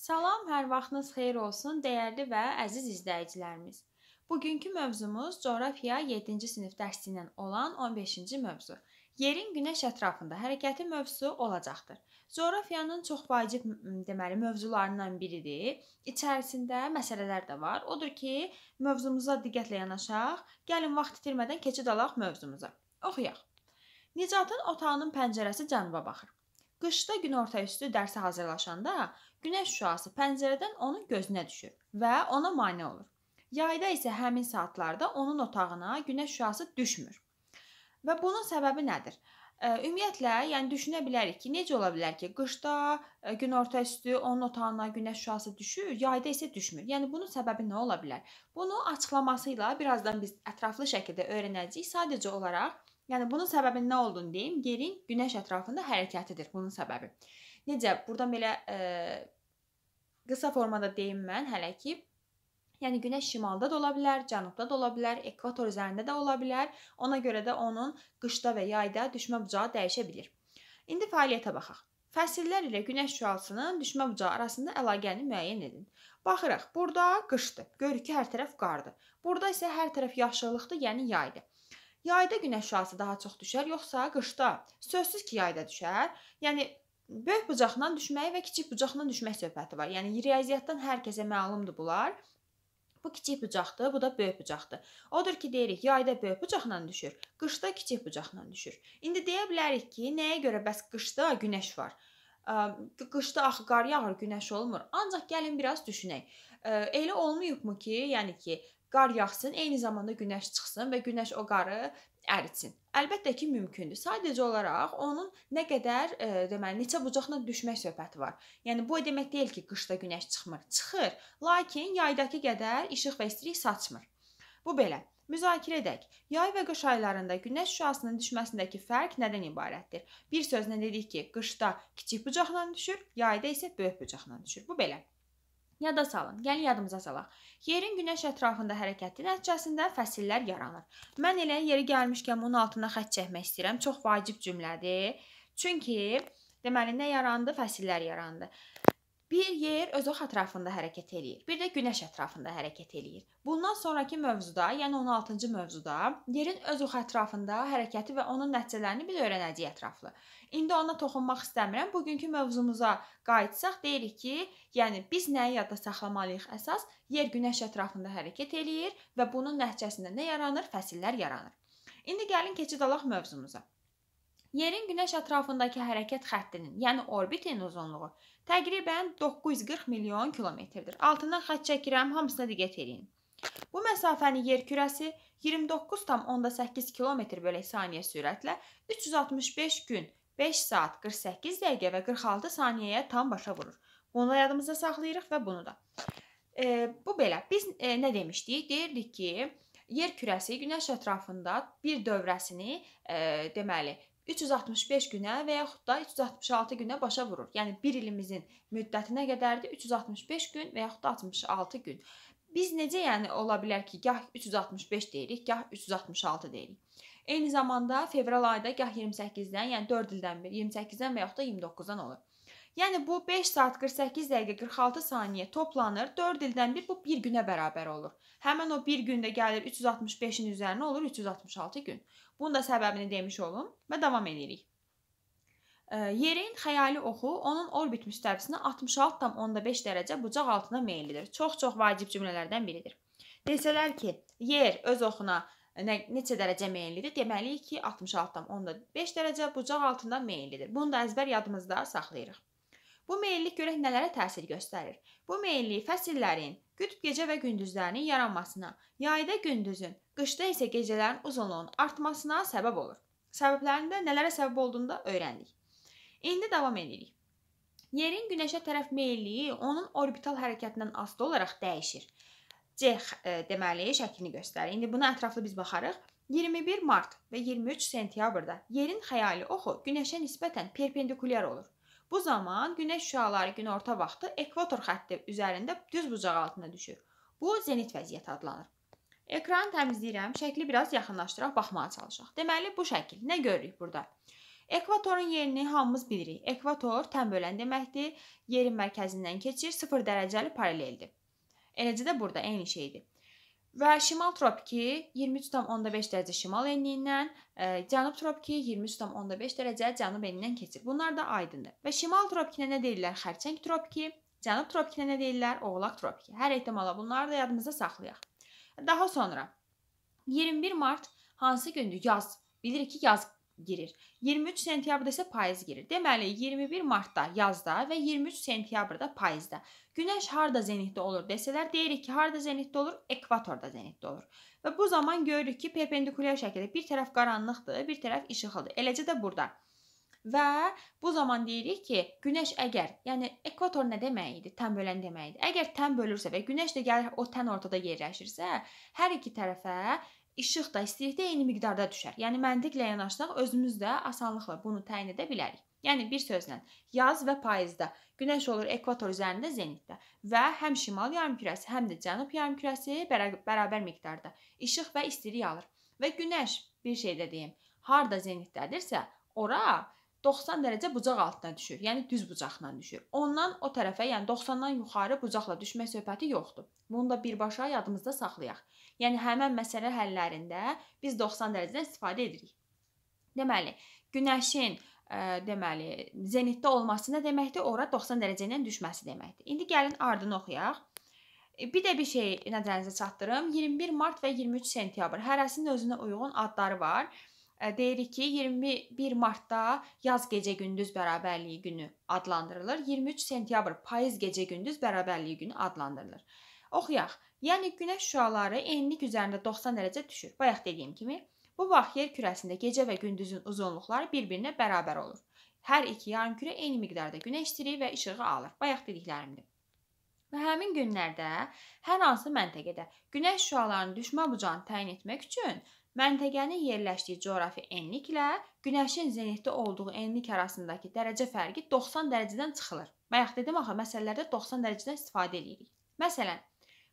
Salam, hər vaxtınız xeyir olsun, dəyərli və əziz izləyicilərimiz. Bugünkü mövzumuz coğrafiya 7-ci sinif dərsindən olan 15-ci mövzu. Yerin günəş ətrafında hərəkəti mövzusu olacaqdır. Coğrafiyanın çox vacib deməli mövzularından biridir. İçərisində məsələlər də var. Odur ki, mövzumuza diqqətlə yanaşaq. Gəlin vaxt itirmədən keçid alaq mövzumuza. Oxuyaq. Nicatın otağının pəncərəsi cənuba baxır. Qışda günorta üstü dərsə hazırlaşanda Günəş şüası pəncərədən onun gözünə düşür və ona mane olur. Yayda isə həmin saatlarda onun otağına günəş şüası düşmür. Və bunun səbəbi nədir? Ümumiyyətlə, yəni düşünə bilərik ki, necə ola bilər ki, qışda günorta üstü onun otağına günəş şüası düşür, yayda isə düşmür. Yəni bunun səbəbi nə ola bilər? Bunu açıqlaması ilə birazdan biz ətraflı şəkildə öyrənəcəyik. Sadəcə olaraq, yəni bunun səbəbinin nə olduğunu deyim. Yerin günəş ətrafında hərəkətidir bunun səbəbi. Necə, burdan belə ə, e, qısa formada deyim mən hələ ki. Yəni günəş şimalda da ola bilər, cənubda da ola bilər, ekvator üzərində də ola bilər. Ona görə də onun qışda və yayda düşmə bucağı dəyişə bilir. İndi fəaliyyətə baxaq. Fəsillər ilə günəş şüasının düşmə bucağı arasında əlaqəni müəyyən edin. Baxırıq, burada qışdır. Görürük ki, hər tərəf qardır. Burada isə hər tərəf yaşıllıqdır, yəni yaydır. Yayda günəş şüası daha çox düşər, yoxsa qışda? Sözsüz ki, yayda düşər. Yəni böyük bucaqdan düşməyi və kiçik bucaqdan düşmək söhbəti var. Yəni riyaziyyatdan hər kəsə məlumdur bunlar. Bu kiçik bucaqdır, bu da böyük bucaqdır. Odur ki, deyirik, yayda böyük bucaqla düşür, qışda kiçik bucaqla düşür. İndi deyə bilərik ki, nəyə görə bəs qışda günəş var? Qışda axı qar yağır, günəş olmur. Ancaq gəlin biraz düşünək. Elə olmayıbmı ki, yəni ki, qar yağsın, eyni zamanda günəş çıxsın və günəş o qarı əritsin. Əlbəttə ki, mümkündür. Sadəcə olaraq onun nə qədər, e, deməli, neçə bucaqla düşmək söhbəti var. Yəni bu o demək deyil ki, qışda günəş çıxmır. Çıxır, lakin yaydakı qədər işıq və istilik saçmır. Bu belə. Müzakirə edək. Yay və qış aylarında günəş şüasının düşməsindəki fərq nədən ibarətdir? Bir sözlə dedik ki, qışda kiçik bucaqla düşür, yayda isə böyük bucaqla düşür. Bu belə. Yada salın. Gəlin yadımıza salaq. Yerin günəş ətrafında hərəkəti nəticəsində fəsillər yaranır. Mən elə yeri gəlmişkən bunun altına xətt çəkmək istəyirəm. Çox vacib cümlədir. Çünki deməli nə yarandı? Fəsillər yarandı. Bir yer öz ox ətrafında hərəkət eləyir, bir də günəş ətrafında hərəkət eləyir. Bundan sonrakı mövzuda, yəni 16-cı mövzuda yerin öz ox ətrafında hərəkəti və onun nəticələrini biz öyrənəcəyik ətraflı. İndi ona toxunmaq istəmirəm. Bugünkü mövzumuza qayıtsaq, deyirik ki, yəni biz nəyi yadda saxlamalıyıq? Əsas yer günəş ətrafında hərəkət eləyir və bunun nəticəsində nə yaranır? Fəsillər yaranır. İndi gəlin keçid alaq mövzumuza. Yerin günəş ətrafındakı hərəkət xəttinin, yəni orbitin uzunluğu təqribən 940 milyon kilometrdir. Altından xətt çəkirəm, hamısına diqqət eləyin. Bu məsafəni yer kürəsi 29,8 km/saniyə sürətlə 365 gün, 5 saat, 48 dəqiqə və 46 saniyəyə tam başa vurur. Bunu da yadımızda saxlayırıq və bunu da. E, bu belə. Biz e, nə demişdik? Deyirdik ki, yer kürəsi günəş ətrafında bir dövrəsini, e, deməli, 365 günə və yaxud da 366 günə başa vurur. Yəni 1 ilimizin müddəti nə qədərdir? 365 gün və yaxud da 66 gün. Biz necə yəni ola bilər ki, gah 365 deyirik, gah 366 deyirik. Eyni zamanda fevral ayda gah 28-dən, yəni 4 ildən bir 28-dən və yaxud da 29-dan olur. Yəni bu 5 saat 48 dəqiqə 46 saniyə toplanır. 4 ildən bir bu 1 günə bərabər olur. Həmin o 1 gündə gəlir 365-in üzərinə olur 366 gün. Bunun da səbəbini demiş olum və davam edirik. Yerin xəyali oxu onun orbit müstəvisinə 66.5 dərəcə bucaq altına meyillidir. Çox-çox vacib cümlələrdən biridir. Desələr ki, yer öz oxuna e, nə, neçə dərəcə meyillidir? Deməliyik ki, 66.5 dərəcə bucaq altında meyillidir. Bunu da əzbər yadımızda saxlayırıq. Bu meyllik görək nələrə təsir göstərir. Bu meyllik fəsillərin, qütb gecə və gündüzlərinin yaranmasına, yayda gündüzün, qışda isə gecələrin uzunluğunun artmasına səbəb olur. Səbəblərində nələrə səbəb olduğunu da öyrəndik. İndi davam edirik. Yerin günəşə tərəf meylliyi onun orbital hərəkətindən asılı olaraq dəyişir. C e, deməli şəklini göstərir. İndi buna ətraflı biz baxarıq. 21 mart və 23 sentyabrda yerin xəyali oxu günəşə nisbətən perpendikulyar olur. Bu zaman günəş şüaları günorta vaxtı ekvator xətti üzərində düz bucaq altına düşür. Bu zenit vəziyyəti adlanır. Ekranı təmizləyirəm, şəkli biraz yaxınlaşdıraq baxmağa çalışaq. Deməli bu şəkil. Nə görürük burada? Ekvatorun yerini hamımız bilirik. Ekvator tən bölən deməkdir. Yerin mərkəzindən keçir, 0 dərəcəli paraleldir. Eləcə də burada eyni şeydir. Və şimal tropiki 23.5 dərəcə şimal enliyindən, e, cənub tropiki 23.5 dərəcə cənub enliyindən keçir. Bunlar da aydındır. Və şimal tropikinə nə deyirlər? Xərçəng tropiki, cənub tropikinə nə deyirlər? Oğlaq tropiki. Hər ehtimala bunları da yadımızda saxlayaq. Daha sonra 21 mart hansı gündür? Yaz. Bilirik ki, yaz girir. 23 sentyabrda isə payız girir. Deməli 21 martda yazda və 23 sentyabrda payızda. Günəş harda zenitdə olur desələr, deyirik ki, harda zenitdə olur? Ekvatorda zenitdə olur. Və bu zaman görürük ki, perpendikulyar şəkildə bir tərəf qaranlıqdır, bir tərəf işıqlıdır. Eləcə də burada. Və bu zaman deyirik ki, günəş əgər, yəni ekvator nə demək idi? Tən bölən demək idi. Əgər tən bölürsə və günəş də gəlir o tən ortada yerləşirsə, hər iki tərəfə işıq da, istilik də eyni miqdarda düşər. Yəni məntiqlə yanaşsaq özümüz də asanlıqla bunu təyin edə bilərik. Yəni bir sözlə, yaz və payızda günəş olur ekvator üzərində zenitdə və həm şimal yarımkürəsi, həm də cənub yarımkürəsi bərabər miqdarda işıq və istilik alır. Və günəş bir şey də deyim, harda zenitdədirsə, ora 90 dərəcə bucaq altına düşür. Yəni düz bucaqla düşür. Ondan o tərəfə, yəni 90-dan yuxarı bucaqla düşmək söhbəti yoxdur. Bunu da birbaşa yadımızda saxlayaq. Yəni həmin məsələ həllərində biz 90 dərəcədən istifadə edirik. Deməli, günəşin ə, e, deməli zenitdə olması nə deməkdir? Ora 90 dərəcə ilə düşməsi deməkdir. İndi gəlin ardını oxuyaq. E, bir də bir şey nəzərinizə çatdırım. 21 mart və 23 sentyabr hərəsinin özünə uyğun adları var deyirik ki, 21 martda yaz gecə gündüz bərabərliyi günü adlandırılır. 23 sentyabr payız gecə gündüz bərabərliyi günü adlandırılır. Oxuyaq. Yəni günəş şüaları enlik üzərində 90 dərəcə düşür. Bayaq dediyim kimi, bu vaxt yer kürəsində gecə və gündüzün uzunluqları bir-birinə bərabər olur. Hər iki yarımkürə eyni miqdarda günəş istiriyi və işığı alır. Bayaq dediklərimdir. Və həmin günlərdə hər hansı məntəqədə günəş şüalarının düşmə bucağını təyin etmək üçün Məntəqənin yerləşdiyi coğrafi enliklə günəşin zenitdə olduğu enlik arasındakı dərəcə fərqi 90 dərəcədən çıxılır. Bayaq dedim axı məsələlərdə 90 dərəcədən istifadə edirik. Məsələn,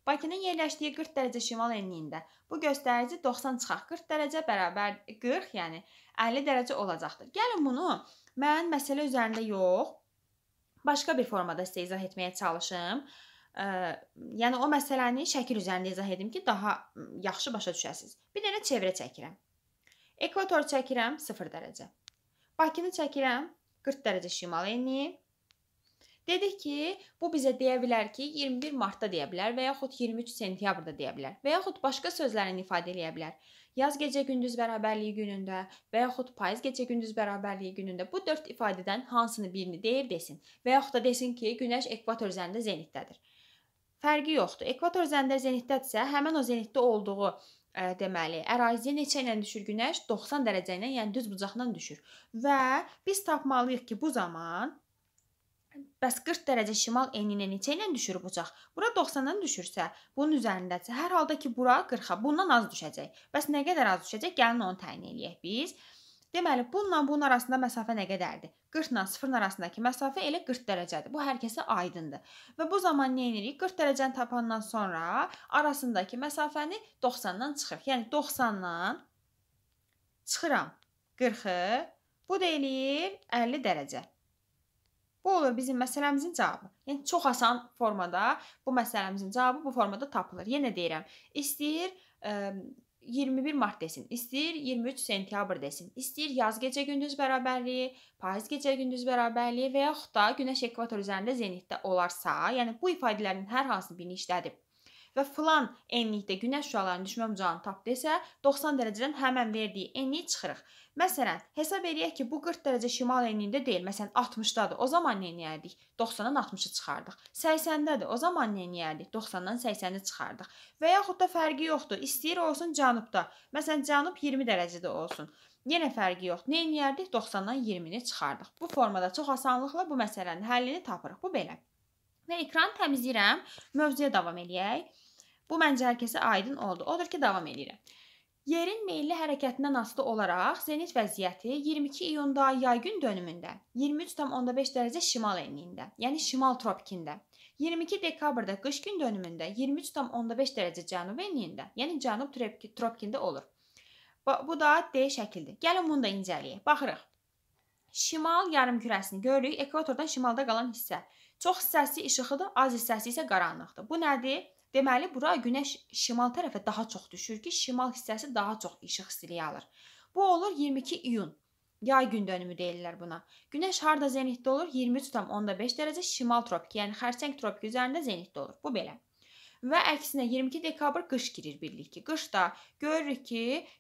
Bakının yerləşdiyi 40 dərəcə şimal enliyində bu göstərici 90 çıxaq 40 dərəcə bərabər 40, yəni 50 dərəcə olacaqdır. Gəlin bunu mən məsələ üzərində yox, başqa bir formada sizə izah etməyə çalışım. Ə, yəni o məsələni şəkil üzərində izah edim ki, daha yaxşı başa düşəsiniz. Bir dənə çevrə çəkirəm. Ekvator çəkirəm 0 dərəcə. Bakını çəkirəm 40 dərəcə şimal eni. Dedik ki, bu bizə deyə bilər ki, 21 martda deyə bilər və yaxud 23 sentyabrda deyə bilər və yaxud başqa sözlərlə ifadə eləyə bilər. Yaz gecə gündüz bərabərliyi günündə və yaxud payız gecə gündüz bərabərliyi günündə bu 4 ifadədən hansını birini deyir desin və yaxud da desin ki, günəş ekvator üzərində zenitdədir fərqi yoxdur. Ekvator zəndə zenitdədirsə, həmin o zenitdə olduğu ə, e, deməli, əraziyə neçə ilə düşür günəş? 90 dərəcə ilə, yəni düz bucaqla düşür. Və biz tapmalıyıq ki, bu zaman bəs 40 dərəcə şimal eninə neçə ilə düşür bucaq? Bura 90-dan düşürsə, bunun üzərindədirsə, hər halda ki, bura 40-a, bundan az düşəcək. Bəs nə qədər az düşəcək? Gəlin onu təyin eləyək biz. Deməli, bununla bunun arasında məsafə nə qədərdir? 40 ilə 0-ın arasındakı məsafə elə 40 dərəcədir. Bu hər kəsə aydındır. Və bu zaman nə edirik? 40 dərəcəni tapandan sonra arasındakı məsafəni 90-dan çıxırıq. Yəni 90-dan çıxıram 40-ı. Bu da eləyir 50 dərəcə. Bu olur bizim məsələmizin cavabı. Yəni çox asan formada bu məsələmizin cavabı bu formada tapılır. Yenə deyirəm, istəyir ə, 21 mart desin, istəyir 23 sentyabr desin, istəyir yaz gecə gündüz bərabərliyi, payız gecə gündüz bərabərliyi və yaxud da günəş ekvator üzərində zenitdə olarsa, yəni bu ifadələrin hər hansını birini işlədib və filan enlikdə günəş şüalarının düşmə bucağını tap desə, 90 dərəcədən həmin verdiyi enliyi çıxırıq. Məsələn, hesab eləyək ki, bu 40 dərəcə şimal enliyində deyil, məsələn 60-dadır. O zaman nə edərdik? 90-dan 60-ı çıxardıq. 80-dədir. O zaman nə edərdik? 90-dan 80-i çıxardıq. Və yaxud da fərqi yoxdur. İstəyir olsun cənubda. Məsələn, cənub 20 dərəcədə olsun. Yenə fərqi yoxdur. Nə edərdik? 90-dan 20-ni çıxardıq. Bu formada çox asanlıqla bu məsələnin həllini tapırıq. Bu belə. Və ekran təmizləyirəm. Mövzuya davam eləyək. Bu məncə hər kəsə aydın oldu. Odur ki, davam edirəm. Yerin meyilli hərəkətindən asılı olaraq zenit vəziyyəti 22 iyunda yay gün dönümündə 23.5 dərəcə şimal enliyində, yəni şimal tropikində, 22 dekabrda qış gün dönümündə 23.5 dərəcə cənub enliyində, yəni cənub tropikində olur. Bu da D şəkildir. Gəlin bunu da incələyək. Baxırıq. Şimal yarımkürəsini görürük. Ekvatordan şimalda qalan hissə. Çox hissəsi işıqlıdır, az hissəsi isə qaranlıqdır. Bu nədir? Deməli, bura günəş şimal tərəfə daha çox düşür ki, şimal hissəsi daha çox işıq istiliyi alır. Bu olur 22 iyun. Yay gün dönümü deyirlər buna. Günəş harda zenitdə olur? 23,5 dərəcə şimal tropik, yəni xərçəng tropik üzərində zenitdə olur. Bu belə və əksinə 22 dekabr qış girir bilirik ki, qışda görürük ki,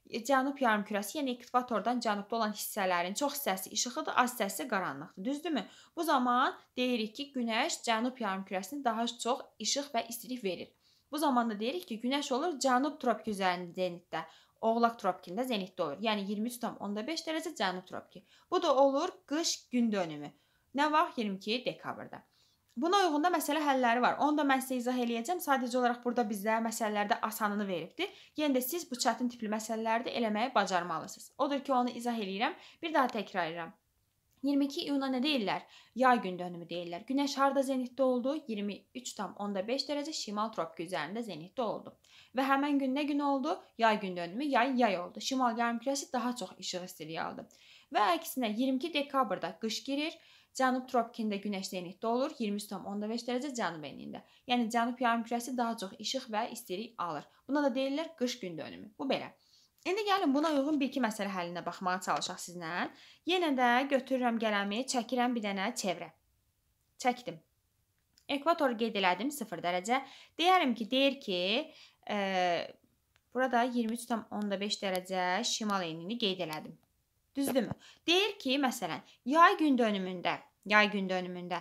e, cənub yarımkürəsi, yəni ekvatordan cənubda olan hissələrin çox hissəsi işıqlıdır, az hissəsi qaranlıqdır, düzdürmü? Bu zaman deyirik ki, günəş cənub yarımkürəsini daha çox işıq və istilik verir. Bu zamanda deyirik ki, günəş olur cənub tropik üzərində zenitdə. Oğlaq tropikində zenitdə olur. Yəni 23.5 dərəcə cənub tropiki. Bu da olur qış gün dönümü. Nə vaxt? 22 dekabrda. Buna uyğun da məsələ həlləri var. Onu da mən sizə izah eləyəcəm. Sadəcə olaraq burada bizə məsələlərdə asanını veribdi. Yenə yəni də siz bu çətin tipli məsələlərdə eləməyi bacarmalısınız. Odur ki, onu izah eləyirəm. Bir daha təkrar edirəm. 22 iyuna nə deyirlər? Yay gün dönümü deyirlər. Günəş harda zenitdə oldu? 23.5 dərəcə şimal tropik üzərində zenitdə oldu. Və həmin gün nə gün oldu? Yay gün dönümü, yay yay oldu. Şimal yarımkürəsi daha çox işıq istiliyi aldı. Və əksinə 22 dekabrda qış girir Cənub tropikində günəş zenitdə olur, 23.5 dərəcə cənub enliyində. Yəni cənub yarımkürəsi daha çox işıq və istilik alır. Buna da deyirlər qış gün dönümü. Bu belə. İndi gəlin buna uyğun bir iki məsələ həllinə baxmağa çalışaq sizlə. Yenə də götürürəm qələmi, çəkirəm bir dənə çevrə. Çəkdim. Ekvatoru qeyd elədim 0 dərəcə. Deyərəm ki, deyir ki, e, burada 23.5 dərəcə şimal enini qeyd elədim. Düzdürmü? Deyir ki, məsələn, yay gün dönümündə, yay gün dönümündə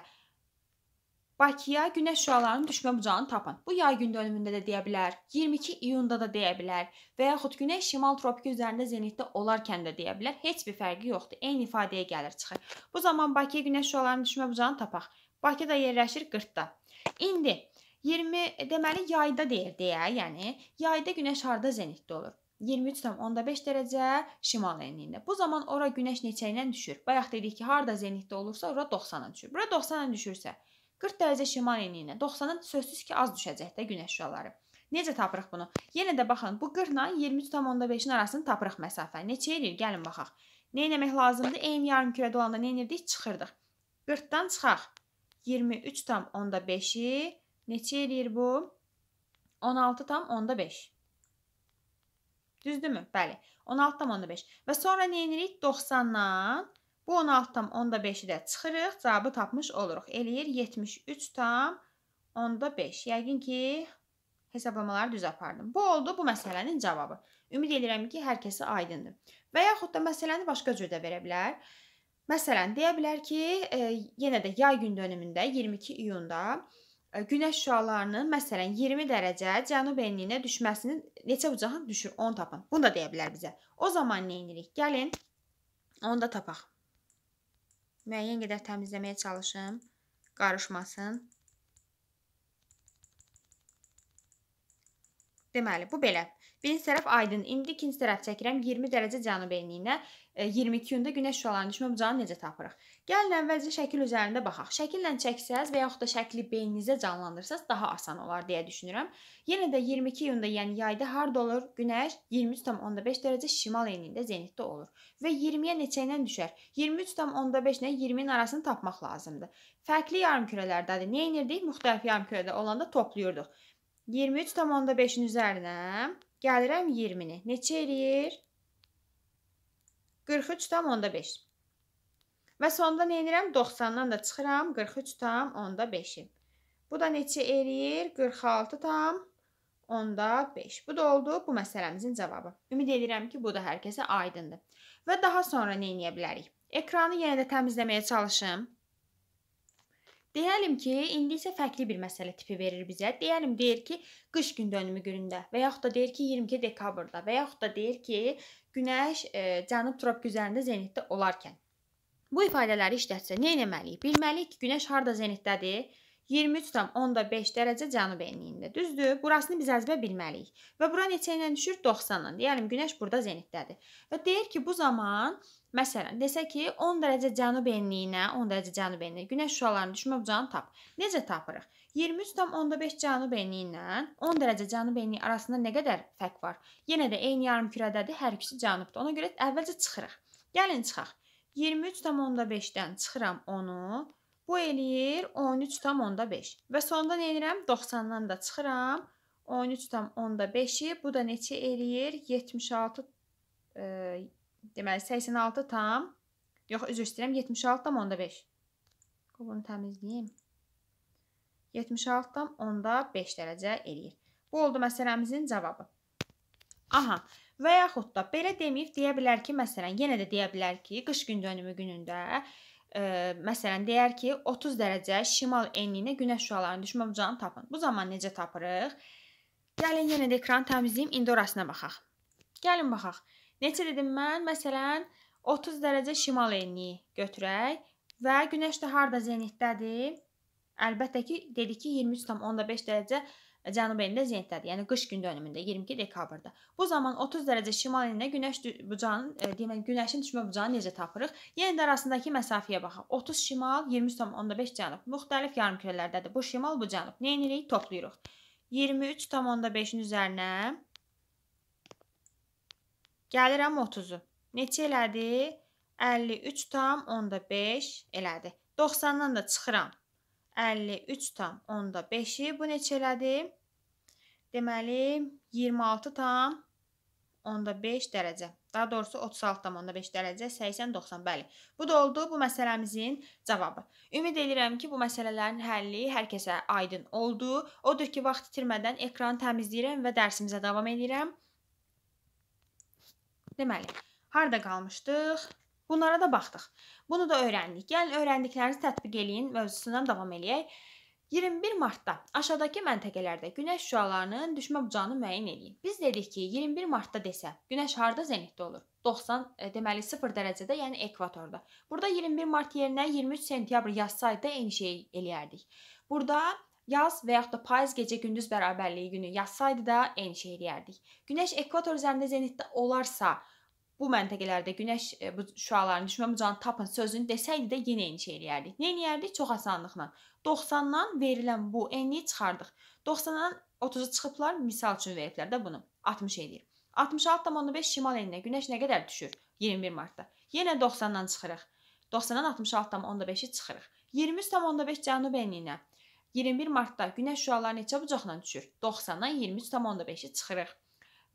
Bakıya günəş şüalarının düşmə bucağını tapın. Bu yay gün dönümündə də deyə bilər, 22 iyunda da deyə bilər və yaxud günəş şimal tropiki üzərində zenitdə olarkən də deyə bilər. Heç bir fərqi yoxdur. Eyni ifadəyə gəlir çıxır. Bu zaman Bakıya günəş şüalarının düşmə bucağını tapaq. Bakı da yerləşir 40-da. İndi 20 deməli yayda deyir deyə, yəni yayda günəş harda zenitdə olur? 23,5 dərəcə şimal enliyində. Bu zaman ora günəş neçə ilə düşür? Bayaq dedik ki, harda zenitdə olursa, ora 90-a düşür. Bura 90-a düşürsə, 40 dərəcə şimal enliyində 90-a sözsüz ki, az düşəcək də günəş şüaları. Necə tapırıq bunu? Yenə də baxın, bu 40 ilə 23,5-in arasını tapırıq məsafə. Neçə eləyir? Gəlin baxaq. Nə etmək lazımdır? Eyni yarımkürədə olanda nə edirdik? Çıxırdıq. 40-dan çıxaq. 23,5-i neçə eləyir bu? 16,5. Düzdürmü? Bəli. 16,5. Və sonra nə edirik? 90-dan bu 16,5-i də çıxırıq, cavabı tapmış oluruq. Eləyir 73,5. Yəqin ki, hesablamaları düz apardım. Bu oldu bu məsələnin cavabı. Ümid edirəm ki, hər kəsə aydındır. Və yaxud da məsələni başqa cür də verə bilər. Məsələn, deyə bilər ki, e, yenə də yay gün dönümündə 22 iyunda günəş şüalarının məsələn 20 dərəcə cənub enliyinə düşməsinin neçə bucağa düşür? 10 tapın. Bunu da deyə bilər bizə. O zaman nə edirik? Gəlin onu da tapaq. Müəyyən qədər təmizləməyə çalışım, qarışmasın. Deməli, bu belə. Birinci tərəf aydın. İndi ikinci tərəf çəkirəm 20 dərəcə cənub enliyinə. 22 e, iyunda günəş şüalarının düşmə bucağını necə tapırıq? Gəlin əvvəlcə şəkil üzərində baxaq. Şəkillə çəksəz və yaxud da şəkli beyninizə canlandırsaz daha asan olar deyə düşünürəm. Yenə də 22 iyunda, yəni yayda harda olur? Günəş 23.5 dərəcə şimal enində zenitdə olur və 20-yə neçə ilə düşər? 23.5 ilə 20-nin arasını tapmaq lazımdır. Fərqli yarımkürələrdədir. Nə edirdik? Müxtəlif yarımkürədə olanda toplayırdıq. 23.5-in üzərinə gəlirəm 20-ni. Neçə eləyir? 43.5. Və sonda nə edirəm? 90-dan da çıxıram 43,5-i. Bu da neçə eləyir? 46,5. Bu da oldu bu məsələmizin cavabı. Ümid edirəm ki, bu da hər kəsə aydındır. Və daha sonra nə edə bilərik? Ekranı yenə də təmizləməyə çalışım. Deyəlim ki, indi isə fərqli bir məsələ tipi verir bizə. Deyəlim deyir ki, qış gündönümü günündə və yaxud da deyir ki, 22 dekabrda və yaxud da deyir ki, günəş e, cənub tropik üzərində zenitdə olarkən. Bu ifadələri işlətsə nə etməliyik? Bilməliyik ki, günəş harda zenitdədir? 23,5 dərəcə cənub enliyində. Düzdür? Burasını biz əzbər bilməliyik. Və bura neçə ilə düşür? 90-la. Deyəlim günəş burada zenitdədir. Və deyir ki, bu zaman məsələn desə ki, 10 dərəcə cənub enliyinə, 10 dərəcə cənub enliyinə günəş şüalarını düşmə bucağını tap. Necə tapırıq? 23,5 cənub enliyinə 10 dərəcə cənub enliyi arasında nə qədər fərq var? Yenə də eyni yarımkürədədir, hər ikisi cənubdur. Ona görə əvvəlcə çıxırıq. Gəlin çıxaq. 23,5-dən çıxıram 10-u. Bu eləyir 13,5 və sonda nə edirəm? 90-dan da çıxıram. 13,5-i bu da neçə eləyir? 76 e, deməli 86 tam yox üzr istəyirəm 76,5. Bunu təmizləyim. 76,5 dərəcə eləyir. Bu oldu məsələmizin cavabı. Aha, Və yaxud da belə deməyib deyə bilər ki, məsələn, yenə də deyə bilər ki, qış gündönümü günündə ə, e, məsələn deyər ki, 30 dərəcə şimal enliyinə günəş şüalarının düşmə bucağını tapın. Bu zaman necə tapırıq? Gəlin yenə də ekranı təmizləyim, indi orasına baxaq. Gəlin baxaq. Neçə dedim mən? Məsələn, 30 dərəcə şimal enliyi götürək və günəş də harda zenitdədir? Əlbəttə ki, dedi ki, 23.5 dərəcə E, Cənubi enində zenitdədir. Yəni qış gün dönümündə 22 dekabrda. Bu zaman 30 dərəcə şimal enində günəş bucağının, e, deyəmən günəşin düşmə bucağını necə tapırıq? Yenə yəni də arasındakı məsafəyə baxaq. 30 şimal, 20.5 cənub. Müxtəlif yarımkürələrdədir. Bu şimal, bu cənub. Nə edirik? Toplayırıq. 23.5-in üzərinə gəlirəm 30-u. Neçə elədi? 53.5 elədi. 90-dan da çıxıram. 53 tam onda 5-i bu neçə elədi? Deməli 26 tam onda 5 dərəcə. Daha doğrusu 36.5 dərəcə 80-90 bəli. Bu da oldu bu məsələmizin cavabı. Ümid edirəm ki, bu məsələlərin həlli hər kəsə aydın oldu. Odur ki, vaxt itirmədən ekranı təmizləyirəm və dərsimizə davam edirəm. Deməli, harda qalmışdıq? Bunlara da baxdıq. Bunu da öyrəndik. Gəlin öyrəndiklərinizi tətbiq eləyin, mövzusundan davam eləyək. 21 martda aşağıdakı məntəqələrdə günəş şüalarının düşmə bucağını müəyyən eləyin. Biz dedik ki, 21 martda desə, günəş harda zenitdə olur? 90, e, deməli 0 dərəcədə, yəni ekvatorda. Burada 21 mart yerinə 23 sentyabr yazsaydı eyni şey eləyərdik. Burada yaz və yaxud da payız gecə gündüz bərabərliyi günü yazsaydı da eyni şey eləyərdik. Günəş ekvator üzərində zenitdə olarsa, bu məntəqələrdə günəş e, bu şüaların düşmə bucağını tapın sözünü desəydi də yenə eyni şey eləyərdik. Nə eləyərdik? Çox asanlıqla. 90-dan verilən bu eni çıxardıq. 90-dan 30-u çıxıblar, misal üçün veriblər də bunu. 60 eləyir. 66.5 şimal eninə günəş nə qədər düşür? 21 martda. Yenə 90-dan çıxırıq. 90-dan 66.5-i çıxırıq. 23.5 cənub eninə. 21 martda günəş şüaları neçə bucaqla düşür? 90-dan 23.5-i çıxırıq.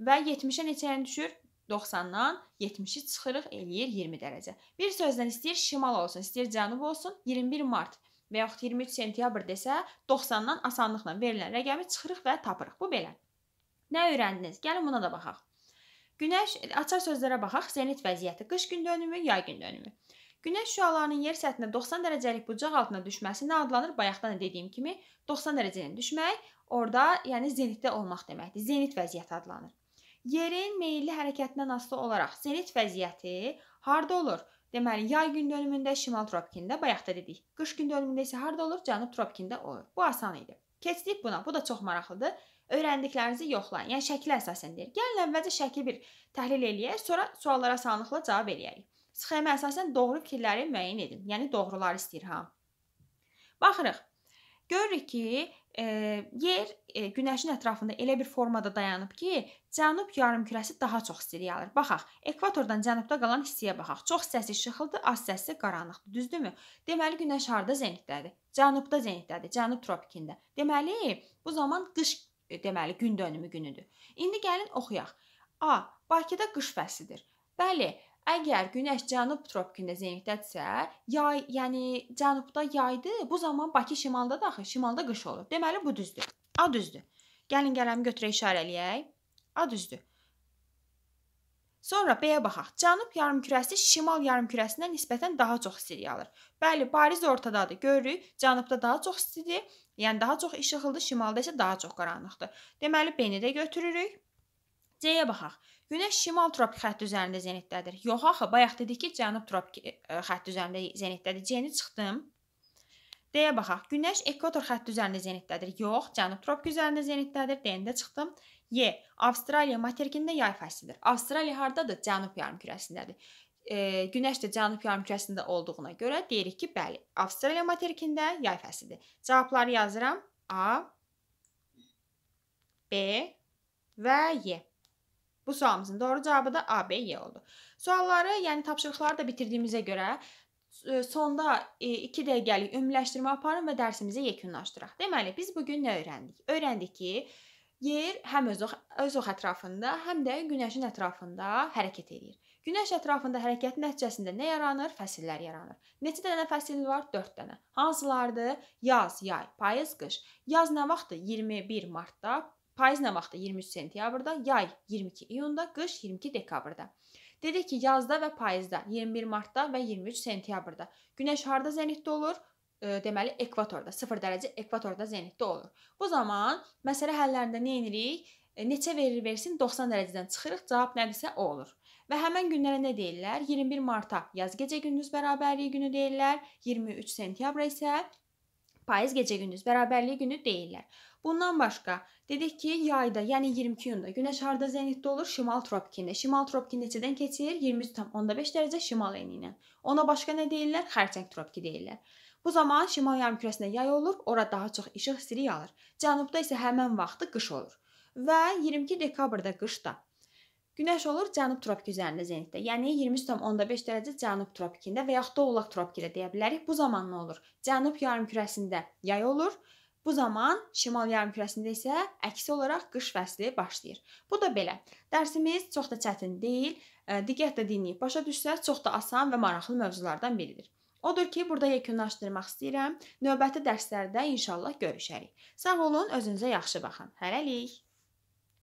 Və 70-ə neçə yəni düşür? 90-dan 70-i çıxırıq, eləyir 20 dərəcə. Bir sözlə istəyir şimal olsun, istəyir cənub olsun, 21 mart və yaxud 23 sentyabr desə 90-dan asanlıqla verilən rəqəmi çıxırıq və tapırıq. Bu belə. Nə öyrəndiniz? Gəlin buna da baxaq. Günəş açar sözlərə baxaq. Zenit vəziyyəti, qış gün dönümü, yay gün dönümü. Günəş şüalarının yer səthində 90 dərəcəlik bucaq altına düşməsi nə adlanır? Bayaqdan da dediyim kimi 90 dərəcəyə düşmək orada, yəni zenitdə olmaq deməkdir. Zenit vəziyyəti adlanır. Yerin meyilli hərəkətindən asılı olaraq zenit vəziyyəti harda olur? Deməli, yay gün dönümündə şimal tropikində, bayaq da dedik. Qış gün dönümündə isə harda olur? Cənub tropikində olur. Bu asan idi. Keçdik buna. Bu da çox maraqlıdır. Öyrəndiklərinizi yoxlayın. Yəni şəkilə əsasən deyir. Gəlin əvvəlcə şəkli bir təhlil eləyək, sonra suallara asanlıqla cavab eləyərik. Sxemə əsasən doğru fikirləri müəyyən edin. Yəni doğruları istəyir ha. Baxırıq. Görürük ki, E, yer e, günəşin ətrafında elə bir formada dayanıb ki, cənub yarımkürəsi daha çox istilik alır. Baxaq, ekvatordan cənubda qalan hissəyə baxaq. Çox hissəsi işıqlıdır, az hissəsi qaranlıqdır, düzdürmü? Deməli günəş harda zenitdədir? Cənubda zenitdədir, cənub tropikində. Deməli, bu zaman qış e, deməli gün dönümü günüdür. İndi gəlin oxuyaq. A. Bakıda qış fəslidir. Bəli, Əgər günəş cənub tropikində zenitdədirsə, yay, yəni cənubda yaydır, bu zaman Bakı şimalda da axı, şimalda qış olur. Deməli bu düzdür. A düzdür. Gəlin qələmi götürək işarə eləyək. A düzdür. Sonra B-yə baxaq. Cənub yarımkürəsi şimal yarımkürəsinə nisbətən daha çox istilik alır. Bəli, bariz ortadadır. Görürük, cənubda daha çox istidir, yəni daha çox işıqlıdır, şimalda isə daha çox qaranlıqdır. Deməli B-ni də götürürük. C-yə baxaq. Günəş şimal tropik xətt üzərində zenitdədir. Yox axı, bayaq dedik ki, cənub tropik e, xətt üzərində zenitdədir. C-ni çıxdım. D-yə baxaq. Günəş ekvator xətti üzərində zenitdədir. Yox, cənub tropik üzərində zenitdədir. D-ni də çıxdım. Y. Avstraliya materikində yay fəslidir. Avstraliya hardadır? Cənub yarımkürəsindədir. E, günəş də cənub yarımkürəsində olduğuna görə deyirik ki, bəli, Avstraliya materikində yay fəslidir. Cavabları yazıram. A, B və Y. Bu sualımızın doğru cavabı da A, B, Y oldu. Sualları, yəni tapşırıqları da bitirdiyimizə görə e, sonda 2 e, dəqiqəlik ümumiləşdirmə aparın və dərsimizi yekunlaşdıraq. Deməli, biz bu gün nə öyrəndik? Öyrəndik ki, yer həm öz ox, öz ox ətrafında, həm də günəşin ətrafında hərəkət edir. Günəş ətrafında hərəkət nəticəsində nə yaranır? Fəsillər yaranır. Neçə dənə fəsil var? 4 dənə. Hansılardır? Yaz, yay, payız, qış. Yaz nə vaxtdır? 21 martda, Payız nə vaxtda? 23 sentyabrda, yay 22 iyunda, qış 22 dekabrda. Dedik ki, yazda və payızda, 21 martda və 23 sentyabrda günəş harda zenitdə olur? deməli ekvatorda 0 dərəcə ekvatorda zenitdə olur. Bu zaman məsələ həllərində nə edirik? E, neçə verir versin 90 dərəcədən çıxırıq, cavab nədirsə o olur. Və həmin günlərə nə deyirlər? 21 marta yaz gecə gündüz bərabərliyi günü deyirlər, 23 sentyabr isə payız gecə gündüz bərabərliyi günü deyirlər. Bundan başqa dedik ki, yayda, yəni 22 iyunda günəş harda zenitdə olur? Şimal tropikində. Şimal tropiki neçədən keçir? 23.5 dərəcə şimal eni ilə. Ona başqa nə deyirlər? Xərçəng tropiki deyirlər. Bu zaman şimal yarımkürəsində yay olur, ora daha çox işıq istiri yağır. Cənubda isə həmin vaxtı qış olur. Və 22 dekabrda qışda Günəş olur cənub tropiki üzərində zenitdə. Yəni 23.5 dərəcə cənub tropikində və yaxud da oğlaq tropikində deyə bilərik. Bu zaman nə olur? Cənub yarımkürəsində yay olur Bu zaman şimal yarımkürəsində isə əksi olaraq qış fəsli başlayır. Bu da belə. Dərsimiz çox da çətin deyil. E, Diqqətlə dinləyib başa düşsəz çox da asan və maraqlı mövzulardan biridir. Odur ki, burada yekunlaşdırmaq istəyirəm. Növbəti dərslərdə inşallah görüşərik. Sağ olun, özünüzə yaxşı baxın. Hələlik.